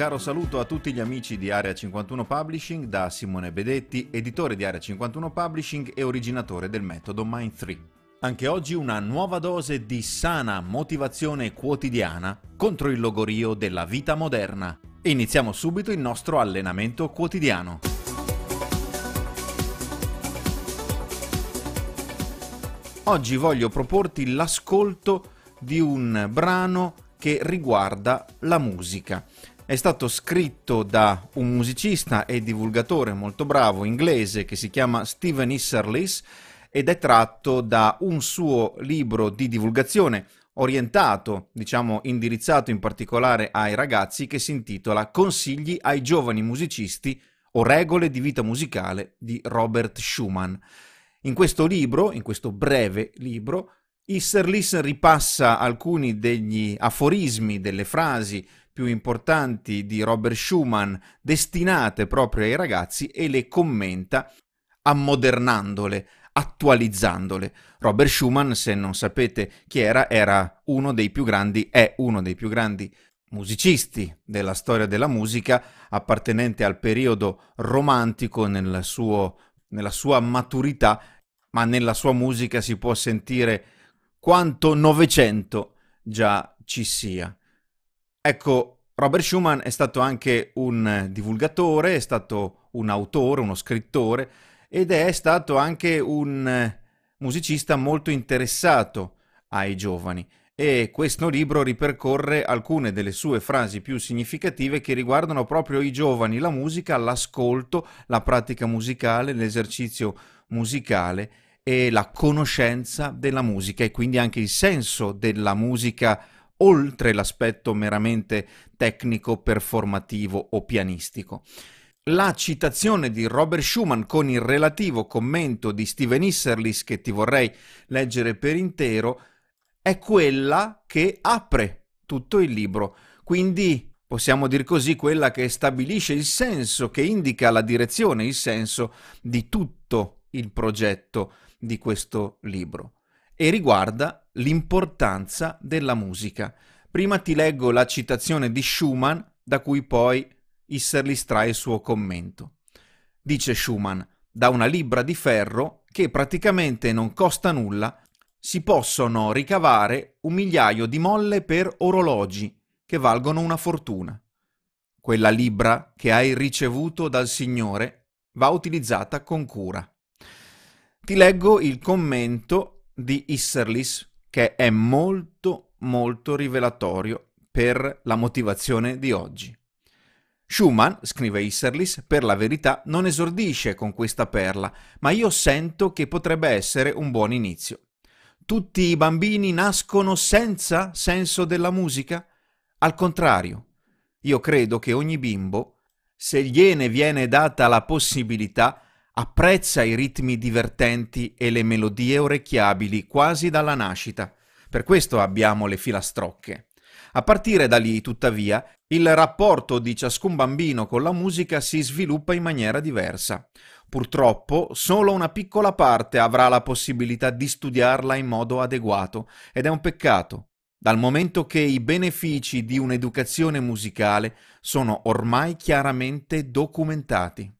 caro saluto a tutti gli amici di Area 51 Publishing da Simone Bedetti, editore di Area 51 Publishing e originatore del metodo Mind 3. Anche oggi una nuova dose di sana motivazione quotidiana contro il logorio della vita moderna. Iniziamo subito il nostro allenamento quotidiano. Oggi voglio proporti l'ascolto di un brano che riguarda la musica. È stato scritto da un musicista e divulgatore molto bravo inglese che si chiama Steven Isserlis ed è tratto da un suo libro di divulgazione orientato, diciamo indirizzato in particolare ai ragazzi, che si intitola Consigli ai giovani musicisti o regole di vita musicale di Robert Schumann. In questo libro, in questo breve libro, Isserlis ripassa alcuni degli aforismi, delle frasi più importanti di Robert Schumann destinate proprio ai ragazzi e le commenta ammodernandole, attualizzandole. Robert Schumann, se non sapete chi era, era uno dei più grandi, è uno dei più grandi musicisti della storia della musica, appartenente al periodo romantico nel suo, nella sua maturità, ma nella sua musica si può sentire quanto Novecento già ci sia. Ecco, Robert Schumann è stato anche un eh, divulgatore, è stato un autore, uno scrittore ed è stato anche un eh, musicista molto interessato ai giovani e questo libro ripercorre alcune delle sue frasi più significative che riguardano proprio i giovani, la musica, l'ascolto, la pratica musicale, l'esercizio musicale e la conoscenza della musica e quindi anche il senso della musica oltre l'aspetto meramente tecnico, performativo o pianistico. La citazione di Robert Schumann con il relativo commento di Steven Isserlis, che ti vorrei leggere per intero, è quella che apre tutto il libro. Quindi possiamo dire così quella che stabilisce il senso, che indica la direzione, il senso di tutto il progetto di questo libro e riguarda l'importanza della musica. Prima ti leggo la citazione di Schumann, da cui poi Isserlis strae il suo commento. Dice Schumann, da una libbra di ferro che praticamente non costa nulla si possono ricavare un migliaio di molle per orologi che valgono una fortuna. Quella libra che hai ricevuto dal Signore va utilizzata con cura. Ti leggo il commento di Isserlis che è molto molto rivelatorio per la motivazione di oggi. Schumann, scrive Isserlis, per la verità non esordisce con questa perla, ma io sento che potrebbe essere un buon inizio. Tutti i bambini nascono senza senso della musica? Al contrario, io credo che ogni bimbo, se gliene viene data la possibilità, Apprezza i ritmi divertenti e le melodie orecchiabili quasi dalla nascita. Per questo abbiamo le filastrocche. A partire da lì, tuttavia, il rapporto di ciascun bambino con la musica si sviluppa in maniera diversa. Purtroppo, solo una piccola parte avrà la possibilità di studiarla in modo adeguato ed è un peccato, dal momento che i benefici di un'educazione musicale sono ormai chiaramente documentati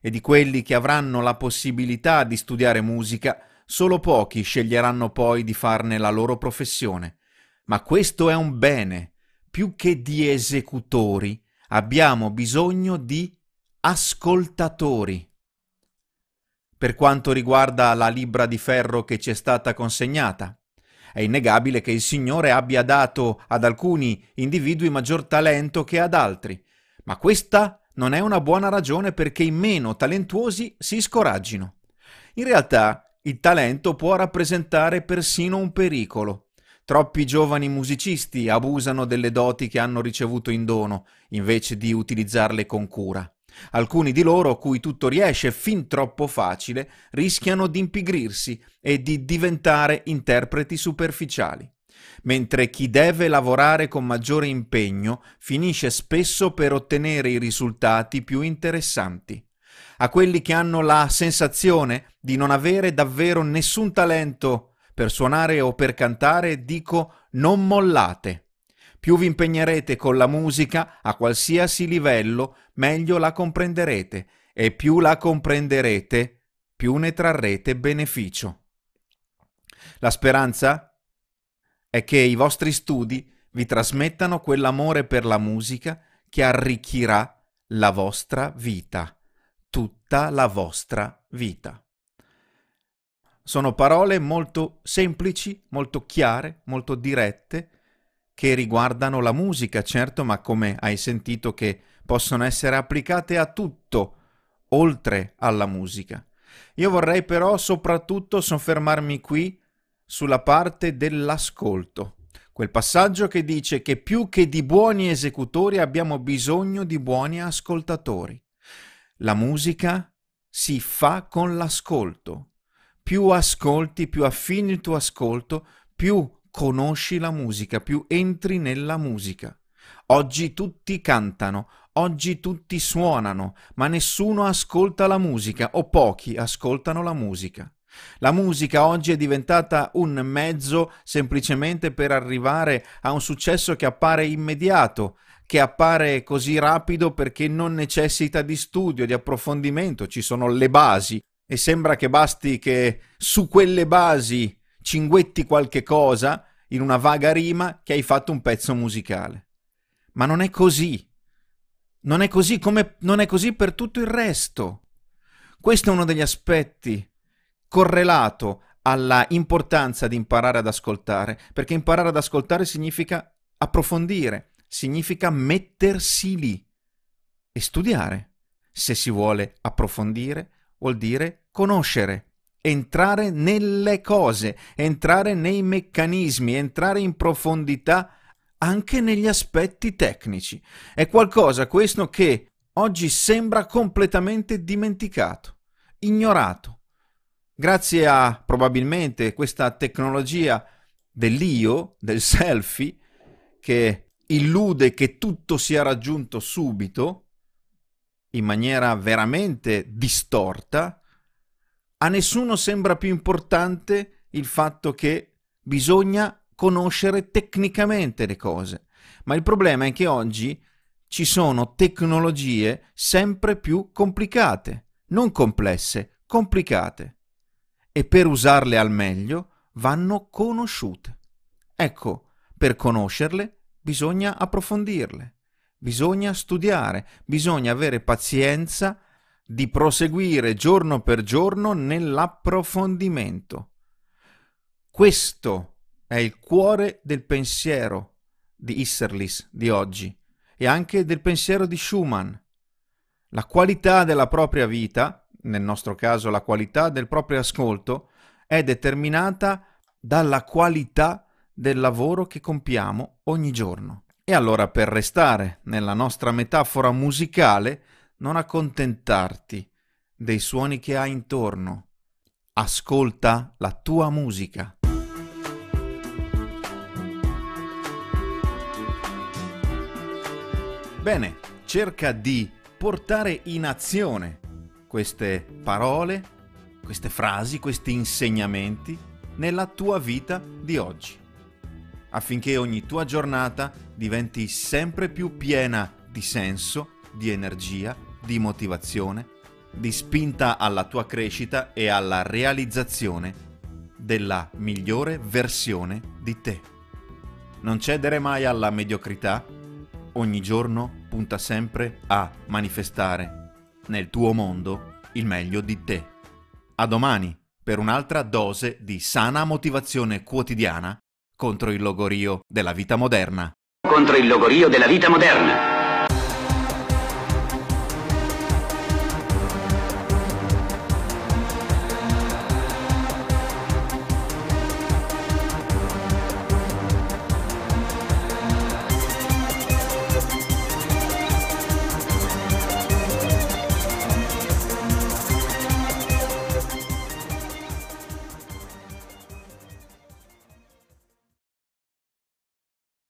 e di quelli che avranno la possibilità di studiare musica, solo pochi sceglieranno poi di farne la loro professione. Ma questo è un bene. Più che di esecutori, abbiamo bisogno di ascoltatori. Per quanto riguarda la libra di ferro che ci è stata consegnata, è innegabile che il Signore abbia dato ad alcuni individui maggior talento che ad altri, ma questa non è una buona ragione perché i meno talentuosi si scoraggino. In realtà il talento può rappresentare persino un pericolo. Troppi giovani musicisti abusano delle doti che hanno ricevuto in dono, invece di utilizzarle con cura. Alcuni di loro, cui tutto riesce fin troppo facile, rischiano di impigrirsi e di diventare interpreti superficiali mentre chi deve lavorare con maggiore impegno finisce spesso per ottenere i risultati più interessanti. A quelli che hanno la sensazione di non avere davvero nessun talento per suonare o per cantare, dico non mollate. Più vi impegnerete con la musica a qualsiasi livello, meglio la comprenderete e più la comprenderete, più ne trarrete beneficio. La speranza è che i vostri studi vi trasmettano quell'amore per la musica che arricchirà la vostra vita, tutta la vostra vita. Sono parole molto semplici, molto chiare, molto dirette, che riguardano la musica, certo, ma come hai sentito che possono essere applicate a tutto, oltre alla musica. Io vorrei però soprattutto soffermarmi qui sulla parte dell'ascolto. Quel passaggio che dice che più che di buoni esecutori abbiamo bisogno di buoni ascoltatori. La musica si fa con l'ascolto. Più ascolti, più affini il tuo ascolto, più conosci la musica, più entri nella musica. Oggi tutti cantano, oggi tutti suonano, ma nessuno ascolta la musica o pochi ascoltano la musica. La musica oggi è diventata un mezzo semplicemente per arrivare a un successo che appare immediato, che appare così rapido perché non necessita di studio, di approfondimento, ci sono le basi e sembra che basti che su quelle basi cinguetti qualche cosa in una vaga rima che hai fatto un pezzo musicale. Ma non è così. Non è così come non è così per tutto il resto. Questo è uno degli aspetti correlato alla importanza di imparare ad ascoltare, perché imparare ad ascoltare significa approfondire, significa mettersi lì e studiare. Se si vuole approfondire, vuol dire conoscere, entrare nelle cose, entrare nei meccanismi, entrare in profondità anche negli aspetti tecnici. È qualcosa questo che oggi sembra completamente dimenticato, ignorato Grazie a probabilmente questa tecnologia dell'io, del selfie, che illude che tutto sia raggiunto subito, in maniera veramente distorta, a nessuno sembra più importante il fatto che bisogna conoscere tecnicamente le cose. Ma il problema è che oggi ci sono tecnologie sempre più complicate, non complesse, complicate e per usarle al meglio vanno conosciute. Ecco, per conoscerle bisogna approfondirle, bisogna studiare, bisogna avere pazienza di proseguire giorno per giorno nell'approfondimento. Questo è il cuore del pensiero di Isserlis di oggi e anche del pensiero di Schumann. La qualità della propria vita nel nostro caso la qualità del proprio ascolto, è determinata dalla qualità del lavoro che compiamo ogni giorno. E allora per restare nella nostra metafora musicale, non accontentarti dei suoni che hai intorno. Ascolta la tua musica. Bene, cerca di portare in azione queste parole, queste frasi, questi insegnamenti nella tua vita di oggi, affinché ogni tua giornata diventi sempre più piena di senso, di energia, di motivazione, di spinta alla tua crescita e alla realizzazione della migliore versione di te. Non cedere mai alla mediocrità, ogni giorno punta sempre a manifestare nel tuo mondo il meglio di te. A domani per un'altra dose di sana motivazione quotidiana contro il logorio della vita moderna. Contro il logorio della vita moderna.